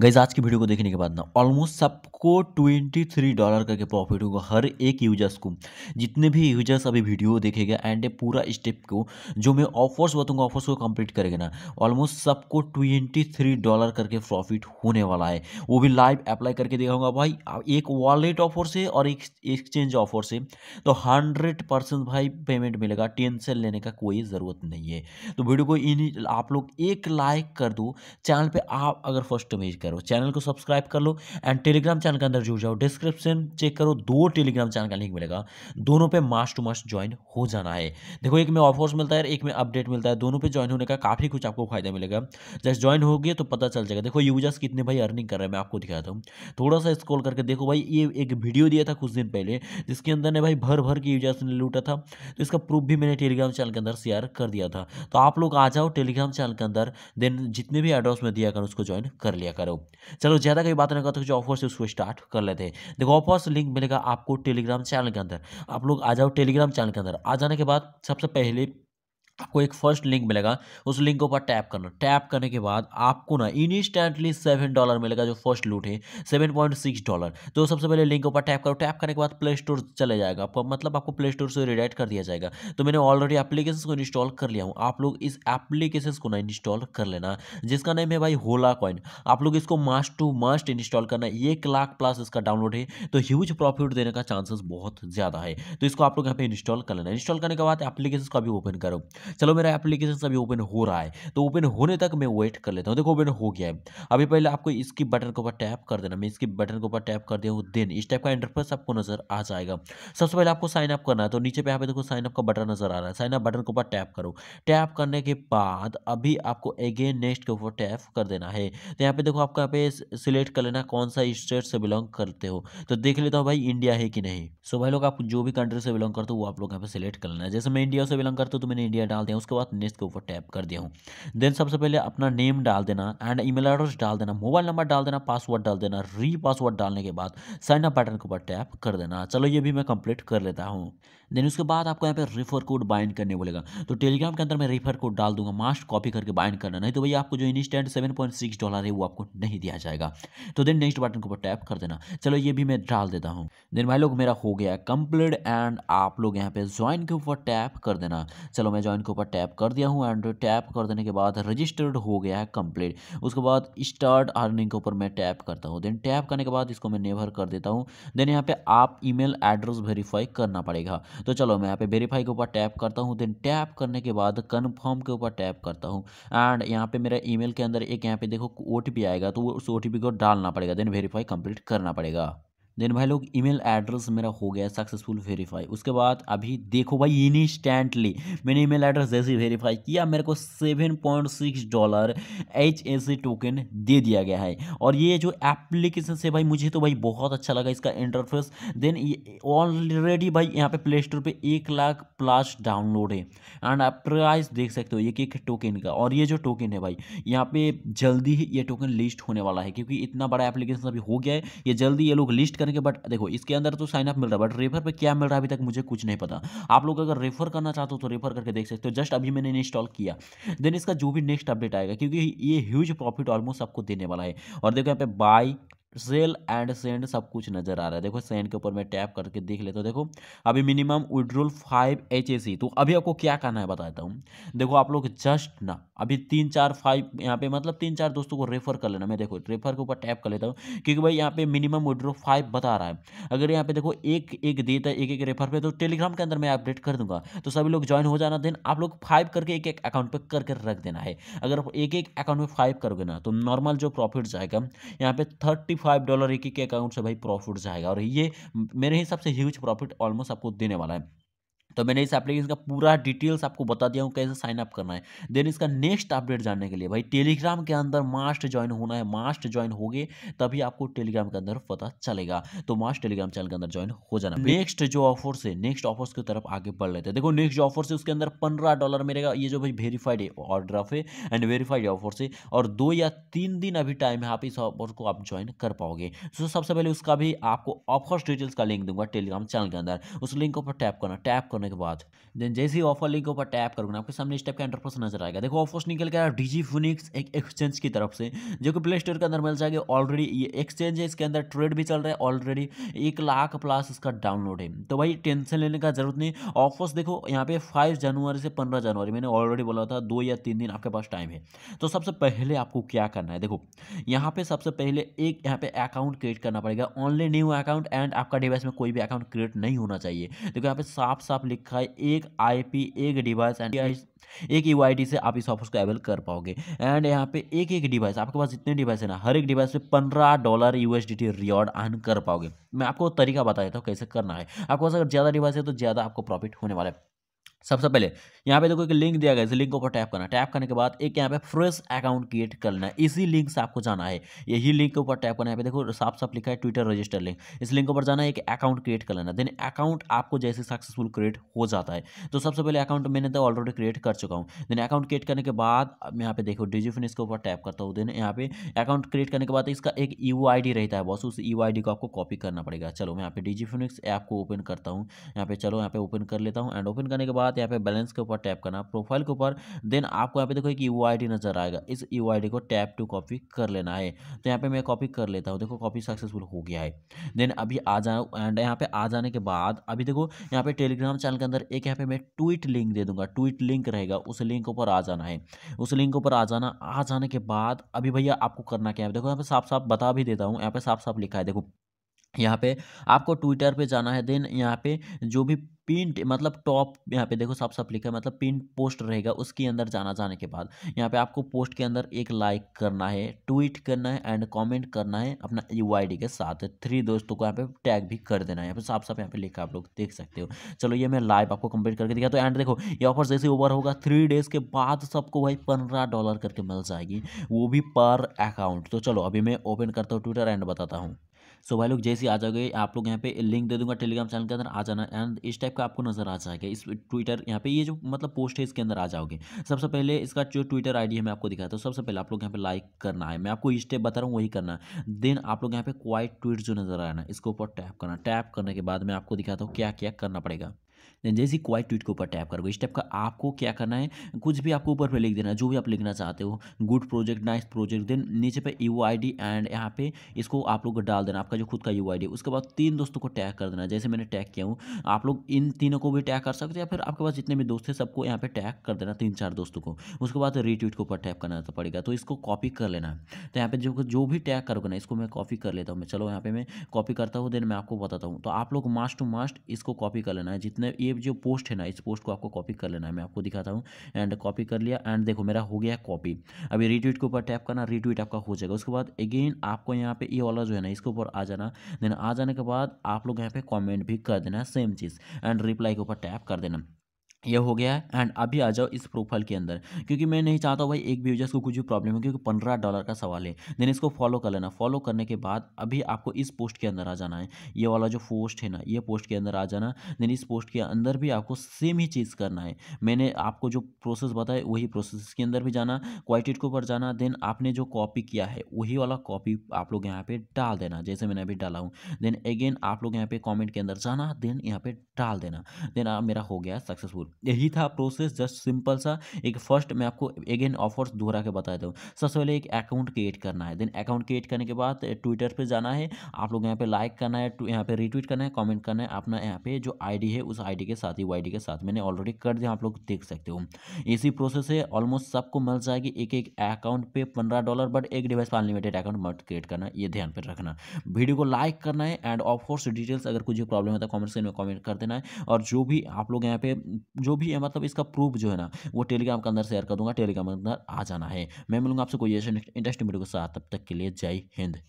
gas आज की video को देखने के बाद ना ऑलमोस्ट सबको ट्वेंटी थ्री डॉलर करके प्रॉफिट होगा हर एक यूजर्स को जितने भी यूजर्स अभी वीडियो देखेगा एंड पूरा स्टेप को जो मैं ऑफर्स बताऊंगा ऑफर्स को कंप्लीट करेगा ना ऑलमोस्ट सबको ट्वेंटी थ्री डॉलर करके प्रॉफिट होने वाला है वो भी लाइव अप्लाई करके देखाऊंगा भाई एक वॉलेट ऑफर से और एक एक्सचेंज ऑफर से तो हंड्रेड परसेंट भाई पेमेंट मिलेगा टेंशन लेने का कोई ज़रूरत नहीं है तो वीडियो को इन आप लोग एक लाइक कर दो चैनल पर आप अगर फर्स्ट मेज कर करो चैनल को सब्सक्राइब कर लो एंड टेलीग्राम चैनल के अंदर जुड़ जाओ डिस्क्रिप्शन चेक करो दो टेलीग्राम चैनल का लिंक मिलेगा दोनों पे मास्ट टू मास्ट ज्वाइन हो जाना है देखो एक में ऑफर्स मिलता है एक में अपडेट मिलता है दोनों पे ज्वाइन होने का काफ़ी कुछ आपको फायदा मिलेगा जस्ट ज्वाइन हो गए तो पता चल जाएगा देखो यूजर्स कितने भाई अर्निंग कर रहे हैं मैं आपको दिखाया था थोड़ा सा स्कॉल करके देखो भाई ये एक वीडियो दिया था कुछ दिन पहले जिसके अंदर ने भाई भर भर के यूजर्स ने लूटा था तो इसका प्रूफ भी मैंने टेलीग्राम चैनल के अंदर शेयर कर दिया था तो आप लोग आ जाओ टेलीग्राम चैनल के अंदर देन जितने भी एड्रेस में दिया कर उसको ज्वाइन कर लिया करो करो चलो ज़्यादा कोई बात नहीं करते जो ऑफर से उसको स्टार्ट कर लेते हैं देखो ऑफर से लिंक मिलेगा आपको टेलीग्राम चैनल के अंदर आप लोग आ जाओ टेलीग्राम चैनल के अंदर आ जाने के बाद सबसे पहले आपको एक फर्स्ट लिंक मिलेगा उस लिंक के ऊपर टैप करना टैप करने के बाद आपको ना इंस्टेंटली सेवन डॉलर मिलेगा जो फर्स्ट लूट है सेवन पॉइंट सिक्स डॉलर तो सबसे पहले लिंक के ऊपर टैप करो टैप करने के बाद प्ले स्टोर चले जाएगा आपको मतलब आपको प्ले स्टोर से रिडाइट कर दिया जाएगा तो मैंने ऑलरेडी एप्लीकेशन को इंस्टॉल कर लिया हूँ आप लोग इस एप्लीकेशन को ना इंस्टॉल कर लेना जिसका नेम है भाई होला कॉइन आप लोग इसको मास्ट टू मास्ट इंस्टॉल करना एक लाख प्लस इसका डाउनलोड है तो ह्यूज प्रॉफिट देने का चांसेस बहुत ज़्यादा है तो इसको आप लोग यहाँ पे इंस्टॉल कर लेना इंस्टॉल करने के बाद एप्लीकेशन को अभी ओपन करो चलो मेरा एप्लीकेशन अभी ओपन हो रहा है तो ओपन होने तक मैं वेट कर लेता हूँ देखो ओपन हो गया है अभी पहले आपको इसकी बटन के ऊपर टैप कर देना मैं इसकी बटन के ऊपर टैप कर दिया हूँ देन इस टाइप का इंटरफेस आपको नजर आ जाएगा सबसे पहले आपको साइन अप करना है तो नीचे पे यहाँ पे देखो साइन अप का बटन नजर आ रहा है साइन अप बटन के ऊपर टैप करो टैप करने के बाद अभी आपको अगेन नेक्स्ट के ऊपर टैप कर देना है तो यहाँ पे देखो आपको यहाँ पे सिलेक्ट कर लेना कौन सा स्टेट से बिलोंग करते हो तो देख लेता हूँ भाई इंडिया है कि नहीं सो भाई लोग आप जो भी कंट्री से बिलोंग करते हो वो आप लोग यहाँ पे सिलेक्ट कर लेना जैसे मैं इंडिया से बिलोंग करता हूँ तो मैंने इंडिया डाल दें उसके बाद नेक्स्ट के ऊपर टैप कर दिया हूँ देन सबसे पहले अपना नेम डाल देना एंड ईमेल एड्रेस डाल देना मोबाइल नंबर डाल देना पासवर्ड डाल देना री पासवर्ड डालने के बाद साइन अप बटन के ऊपर टैप कर देना चलो ये भी मैं कंप्लीट कर लेता हूँ देन उसके बाद आपको यहाँ पे रिफर कोड बाइंड करने बोलेगा तो टेलीग्राम के अंदर मैं रिफर कोड डाल दूंगा मास्ट कॉपी करके बाइंड करना नहीं तो भैया आपको जो instant seven point six dollar है वो आपको नहीं दिया जाएगा तो देन नेक्स्ट बटन के ऊपर टैप कर देना चलो ये भी मैं डाल देता हूँ देन भाई लोग मेरा हो गया कंप्लीट एंड आप लोग यहाँ पे ज्वाइन के ऊपर टैप कर देना चलो मैं ज्वाइन आइकन के ऊपर टैप कर दिया हूँ एंड टैप कर देने के बाद रजिस्टर्ड हो गया है कंप्लीट उसके बाद स्टार्ट अर्निंग के ऊपर मैं टैप करता हूँ देन टैप करने के बाद इसको मैं नेवर कर देता हूँ देन यहाँ पे आप ईमेल एड्रेस वेरीफाई करना पड़ेगा तो चलो मैं यहाँ पे वेरीफाई के ऊपर टैप करता हूँ देन टैप करने के बाद कन्फर्म के ऊपर टैप करता हूँ एंड यहाँ पे मेरा ई के अंदर एक यहाँ पे देखो ओ आएगा तो उस ओ को डालना पड़ेगा देन वेरीफाई कंप्लीट करना पड़ेगा देन भाई लोग ईमेल एड्रेस मेरा हो गया सक्सेसफुल वेरीफाई उसके बाद अभी देखो भाई इनिस्टेंटली मैंने ईमेल एड्रेस जैसे वेरीफाई किया मेरे को seven point six dollar H A C token दे दिया गया है और ये जो एप्लीकेशन से भाई मुझे तो भाई बहुत अच्छा लगा इसका इंटरफेस देन ऑलरेडी भाई यहाँ पे प्ले स्टोर पर एक लाख प्लस डाउनलोड है एंड आप प्राइस देख सकते हो एक एक टोकन का और ये जो टोकन है भाई यहाँ पे जल्दी ही ये टोकन लिस्ट होने वाला है क्योंकि इतना बड़ा एप्लीकेशन अभी हो गया है ये जल्दी ये लोग लिस्ट करेंगे बट देखो इसके अंदर तो साइनअप मिल रहा है बट रेफर पर क्या मिल रहा है अभी तक मुझे कुछ नहीं पता आप लोग अगर रेफर करना चाहते हो तो रेफर करके देख सकते हो जस्ट अभी मैंने इंस्टॉल किया देन इसका जो भी नेक्स्ट अपडेट आएगा क्योंकि ये ह्यूज प्रॉफिट ऑलमोस्ट आपको देने वाला है और देखो यहाँ पे बाई सेल एंड सेंड सब कुछ नजर आ रहा है देखो सेंड के ऊपर मैं टैप करके देख लेता हूँ देखो अभी minimum withdrawal five H A C तो अभी आपको क्या करना है बताता हूँ देखो आप लोग जस्ट ना अभी तीन चार फाइव यहाँ पे मतलब तीन चार दोस्तों को रेफर कर लेना मैं देखो रेफर के ऊपर टैप कर लेता हूँ क्योंकि भाई यहाँ पे मिनिमम विड्रो फाइव बता रहा है अगर यहाँ पे देखो एक एक देता है एक एक रेफर पे तो टेलीग्राम के अंदर मैं अपडेट कर दूंगा तो सभी लोग ज्वाइन हो जाना देन आप लोग फाइव करके एक एक अकाउंट पर करके रख देना है अगर एक एक अकाउंट में फाइव करोगे ना तो नॉर्मल जो प्रॉफिट जाएगा यहाँ पे थर्टी फाइव डॉलर एक के अकाउंट से भाई प्रॉफिट जाएगा और ये मेरे हिसाब से ह्यूज प्रॉफिट ऑलमोस्ट आपको देने वाला है तो मैंने इस एप्लीकेशन का पूरा डिटेल्स आपको बता दिया हूँ कैसे साइन अप करना है देन इसका नेक्स्ट अपडेट जानने के लिए भाई टेलीग्राम के अंदर मास्ट ज्वाइन होना है मास्ट ज्वाइन हो गए तभी आपको टेलीग्राम के अंदर पता चलेगा तो मास्ट टेलीग्राम चैनल के अंदर ज्वाइन हो जाना नेक्स्ट जो ऑफर से नेक्स्ट ऑफर्स की तरफ आगे बढ़ लेते हैं देखो नेक्स्ट जो ऑफर से उसके अंदर पंद्रह डॉलर मिलेगा ये जो भाई वेरीफाइड ऑर्डर ऑफ है एंड वेरीफाइड ऑफर है और दो या तीन दिन अभी टाइम है आप इस ऑफर को आप ज्वाइन कर पाओगे तो सबसे पहले उसका भी आपको ऑफर्स डिटेल्स का लिंक दूंगा टेलीग्राम चैनल के अंदर उस लिंक को टैप करना टैप करना होने के बाद देन जैसे ही ऑफर लिंक के ऊपर टैप करूंगा आपके सामने इस टाइप का इंटरफेस नजर आएगा देखो ऑफर्स निकल के आया डीजी फिनिक्स एक एक्सचेंज की तरफ से जो कि प्ले स्टोर के अंदर मिल जाएगी ऑलरेडी ये एक्सचेंज है इसके अंदर ट्रेड भी चल रहा है ऑलरेडी एक लाख प्लस इसका डाउनलोड है तो भाई टेंशन लेने का जरूरत नहीं ऑफर्स देखो यहाँ पे फाइव जनवरी से पंद्रह जनवरी मैंने ऑलरेडी बोला था दो या तीन दिन आपके पास टाइम है तो सबसे पहले आपको क्या करना है देखो यहाँ पे सबसे पहले एक यहाँ पे अकाउंट क्रिएट करना पड़ेगा ओनली न्यू अकाउंट एंड आपका डिवाइस में कोई भी अकाउंट क्रिएट नहीं होना चाहिए देखो यहाँ पे साफ साफ लिखा है एक आईपी एक डिवाइस एंड एक यू e से आप इस ऑफर को अवेल कर पाओगे एंड यहाँ पे एक एक डिवाइस आपके पास जितने डिवाइस है ना हर एक डिवाइस पे पंद्रह डॉलर यूएसडीटी रिवॉर्ड अर्न कर पाओगे मैं आपको तरीका बता देता हूँ कैसे करना है आपके पास अगर ज़्यादा डिवाइस है तो ज़्यादा आपको प्रॉफिट होने वाला है सबसे पहले यहाँ पे देखो एक लिंक दिया गया इस लिंक को ऊपर टैप करना टैप करने के बाद एक यहाँ पे फ्रेश अकाउंट क्रिएट करना है इसी लिंक से आपको जाना है यही लिंक के ऊपर टैप करना है यहाँ पे देखो साफ साफ लिखा है ट्विटर रजिस्टर लिंक इस लिंक के ऊपर जाना है एक अकाउंट क्रिएट कर लेना देन अकाउंट आपको जैसे सक्सेसफुल क्रिएट हो जाता है तो सबसे पहले अकाउंट मैंने तो ऑलरेडी क्रिएट कर चुका हूँ देन अकाउंट क्रिएट करने के बाद यहाँ पे देखो डिजी के ऊपर टैप करता हूँ देन यहाँ पे अकाउंट क्रिएट करने के बाद इसका एक यू रहता है बॉस उस यू को आपको कॉपी करना पड़ेगा चलो मैं यहाँ पे डिजी फिनिक्स ऐप को ओपन करता हूँ यहाँ पे चलो यहाँ पे ओपन कर लेता हूँ एंड ओपन करने के बाद साथ यहाँ पे बैलेंस के ऊपर टैप करना प्रोफाइल के ऊपर देन आपको यहाँ पे देखो एक यू नज़र आएगा इस यू को टैप टू कॉपी कर लेना है तो यहाँ पे मैं कॉपी कर लेता हूँ देखो कॉपी सक्सेसफुल हो गया है देन अभी आ जाओ एंड यहाँ पे आ जाने के बाद अभी देखो यहाँ पे टेलीग्राम चैनल के अंदर एक यहाँ पे मैं ट्वीट लिंक दे दूंगा ट्वीट लिंक रहेगा उस लिंक के ऊपर आ जाना है उस लिंक के ऊपर आ जाना आ जाने के बाद अभी भैया आपको करना क्या है देखो यहाँ पे साफ साफ बता भी देता हूँ यहाँ पे साफ साफ लिखा है देखो यहाँ पे आपको ट्विटर पे जाना है देन यहाँ पे जो भी पिंट मतलब टॉप यहाँ पे देखो साफ साफ लिखा है मतलब पिंट पोस्ट रहेगा उसके अंदर जाना जाने के बाद यहाँ पे आपको पोस्ट के अंदर एक लाइक करना है ट्वीट करना है एंड कमेंट करना है अपना यू के साथ थ्री दोस्तों को यहाँ पे टैग भी कर देना है यहाँ पे साफ साफ यहाँ पे लिखा आप लोग देख सकते हो चलो ये मैं लाइव आपको कंप्लीट करके दिखा तो एंड देखो ये ऑफर जैसे ओवर होगा थ्री डेज के बाद सबको भाई पंद्रह डॉलर करके मिल जाएगी वो भी पर अकाउंट तो चलो अभी मैं ओपन करता हूँ ट्विटर एंड बताता हूँ सो भाई लोग जैसे आ जाओगे आप लोग यहाँ पे लिंक दे दूंगा टेलीग्राम चैनल के अंदर आ जाना एंड इस टाइप का आपको नजर आ जाएगा इस ट्विटर यहाँ पे ये जो मतलब पोस्ट है इसके अंदर आ जाओगे सबसे पहले इसका जो ट्विटर आई है मैं आपको दिखाता हूँ सबसे पहले आप लोग यहाँ पे लाइक करना है मैं आपको स्टेप बता रहा हूँ वही करना देन आप लोग यहाँ पे क्वाइट ट्वीट जो नजर आना इसके ऊपर टैप करना टैप करने के बाद मैं आपको दिखाता हूँ क्या क्या करना पड़ेगा देन जैसे ही क्वाइट ट्वीट के ऊपर टैप करोगे इस टाइप का आपको क्या करना है कुछ भी आपको ऊपर पे लिख देना है जो भी आप लिखना चाहते हो good project nice project then नीचे पे यू आई एंड यहाँ पे इसको आप लोग डाल देना आपका जो खुद का यू आई उसके बाद तीन दोस्तों को टैग कर देना जैसे मैंने टैग किया हूँ आप लोग इन तीनों को भी टैग कर सकते हो या फिर आपके पास जितने भी दोस्त हैं सबको यहाँ पे टैग कर देना तीन चार दोस्तों को उसके बाद रीट्वीट के ऊपर टैप करना तो पड़ेगा तो इसको कॉपी कर लेना तो यहाँ पर जो जो भी टैग करोगे ना इसको मैं कॉपी कर लेता हूँ मैं चलो यहाँ पे मैं कॉपी करता हूँ देन मैं आपको बताता हूँ तो आप लोग मास्ट टू मास्ट इसको कॉपी कर लेना है जितने मैंने ये जो पोस्ट है ना इस पोस्ट को आपको कॉपी कर लेना है मैं आपको दिखाता हूँ एंड कॉपी कर लिया एंड देखो मेरा हो गया कॉपी अभी रीट्वीट के ऊपर टैप करना रीट्वीट आपका हो जाएगा उसके बाद अगेन आपको यहाँ पे ये वाला जो है ना इसके ऊपर आ जाना देन आ जाने के बाद आप लोग यहाँ पे कॉमेंट भी कर देना सेम चीज़ एंड रिप्लाई के ऊपर टैप कर देना ये हो गया है एंड अभी आ जाओ इस प्रोफाइल के अंदर क्योंकि मैं नहीं चाहता भाई एक भी यूजर्स को कुछ भी प्रॉब्लम हो क्योंकि पंद्रह डॉलर का सवाल है देन इसको फॉलो कर लेना फॉलो करने के बाद अभी आपको इस पोस्ट के अंदर आ जाना है ये वाला जो पोस्ट है ना ये पोस्ट के अंदर आ जाना देन इस पोस्ट के अंदर भी आपको सेम ही चीज़ करना है मैंने आपको जो प्रोसेस बताया वही प्रोसेस के अंदर भी जाना क्वाइटिट के ऊपर जाना देन आपने जो कॉपी किया है वही वाला कॉपी आप लोग यहाँ पर डाल देना जैसे मैंने अभी डाला हूँ देन अगेन आप लोग यहाँ पर कॉमेंट के अंदर जाना देन यहाँ पर डाल देना देन मेरा हो गया सक्सेसफुल यही था प्रोसेस जस्ट सिंपल सा एक फर्स्ट मैं आपको अगेन ऑफर्स दोहरा के बता दूँ सबसे पहले एक अकाउंट क्रिएट करना है देन अकाउंट क्रिएट करने के बाद ट्विटर पर जाना है आप लोग यहाँ पे लाइक करना है यहाँ पर रिट्वीट करना है कॉमेंट करना है अपना यहाँ पे जो आई है उस आई के साथ ही वाईडी के साथ मैंने ऑलरेडी कर दिया आप लोग देख सकते हो इसी प्रोसेस है ऑलमोस्ट सबको मिल जाएगी एक एक अकाउंट पे पंद्रह डॉलर बट एक डिवाइस पर अनलिमिटेड अकाउंट मत क्रिएट करना ये ध्यान पर रखना वीडियो को लाइक करना है एंड ऑफ कोर्स डिटेल्स अगर कुछ प्रॉब्लम है तो कमेंट सेक्शन में कमेंट कर देना है और जो भी आप लोग यहाँ पे जो भी है मतलब इसका प्रूफ जो है ना वो टेलीग्राम के अंदर शेयर कर दूंगा टेलीग्राम के अंदर आ जाना है मैं मिलूंगा आपसे कोई इंटरेस्टिंग वीडियो के साथ तब तक के लिए जय हिंद